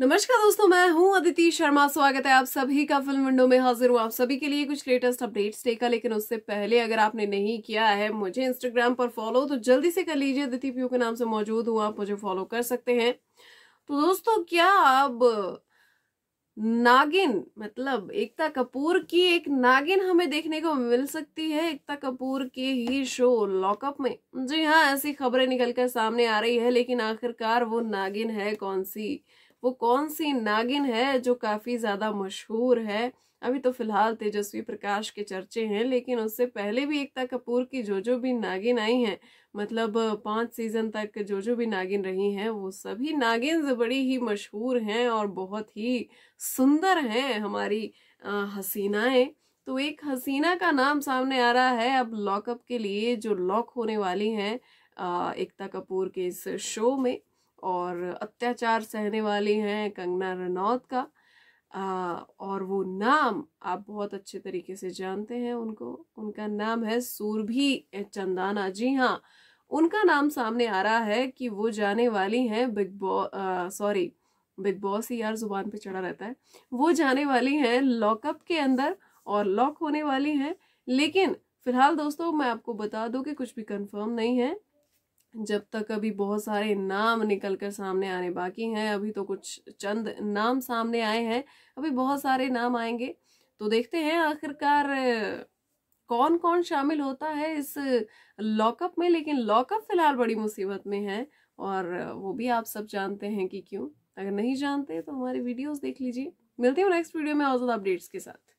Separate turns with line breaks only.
नमस्कार दोस्तों मैं हूं अदिति शर्मा स्वागत है आप सभी का फिल्म विंडो में हाजिर हूं आप सभी के लिए कुछ लेटेस्ट अपडेट्स देखा लेकिन उससे पहले अगर आपने नहीं किया है मुझे इंस्टाग्राम पर फॉलो तो जल्दी से कर लीजिए अदिति पीयू के नाम से मौजूद हूं आप मुझे फॉलो कर सकते हैं तो दोस्तों क्या अब नागिन मतलब एकता कपूर की एक नागिन हमें देखने को मिल सकती है एकता कपूर के ही शो लॉकअप में जी हाँ ऐसी खबरें निकलकर सामने आ रही है लेकिन आखिरकार वो नागिन है कौन सी वो कौन सी नागिन है जो काफ़ी ज़्यादा मशहूर है अभी तो फिलहाल तेजस्वी प्रकाश के चर्चे हैं लेकिन उससे पहले भी एकता कपूर की जो जो भी नागिन आई हैं मतलब पांच सीजन तक जो जो भी नागिन रही हैं वो सभी नागिन बड़ी ही मशहूर हैं और बहुत ही सुंदर हैं हमारी हसीनाएं तो एक हसीना का नाम सामने आ रहा है अब लॉकअप के लिए जो लॉक होने वाली हैं एकता कपूर के इस शो में और अत्याचार सहने वाली हैं कंगना रनौत का आ, और वो नाम आप बहुत अच्छे तरीके से जानते हैं उनको उनका नाम है सूरभि चंदाना जी हाँ उनका नाम सामने आ रहा है कि वो जाने वाली हैं Bigg Boss sorry Bigg Boss ही यार जुबान पे चढ़ा रहता है वो जाने वाली हैं लॉकअप के अंदर और लॉक होने वाली हैं लेकिन फिलहाल दोस्तों मैं आपको बता दूं कि कुछ भी कंफर्म नहीं है जब तक अभी बहुत सारे नाम निकल कर सामने आने बाकी हैं अभी तो कुछ चंद नाम सामने आए हैं अभी बहुत सारे नाम आएंगे तो देखते हैं आखिरकार कौन कौन शामिल होता है इस लॉकअप में लेकिन लॉकअप फिलहाल बड़ी मुसीबत में है और वो भी आप सब जानते हैं कि क्यों अगर नहीं जानते तो हमारे वीडियोस देख लीजिए मिलते हैं नेक्स्ट वीडियो में और ज़्यादा अपडेट्स के साथ